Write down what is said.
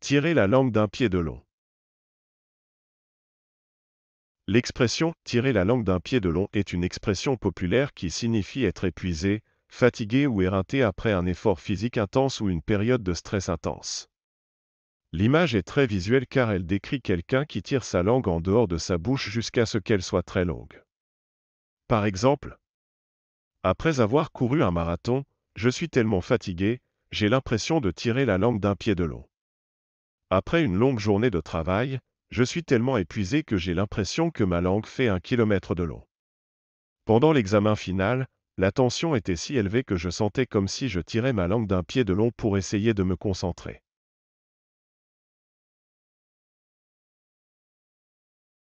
Tirer la langue d'un pied de long. L'expression tirer la langue d'un pied de long est une expression populaire qui signifie être épuisé, fatigué ou éreinté après un effort physique intense ou une période de stress intense. L'image est très visuelle car elle décrit quelqu'un qui tire sa langue en dehors de sa bouche jusqu'à ce qu'elle soit très longue. Par exemple, après avoir couru un marathon, je suis tellement fatigué, j'ai l'impression de tirer la langue d'un pied de long. Après une longue journée de travail, je suis tellement épuisé que j'ai l'impression que ma langue fait un kilomètre de long. Pendant l'examen final, la tension était si élevée que je sentais comme si je tirais ma langue d'un pied de long pour essayer de me concentrer.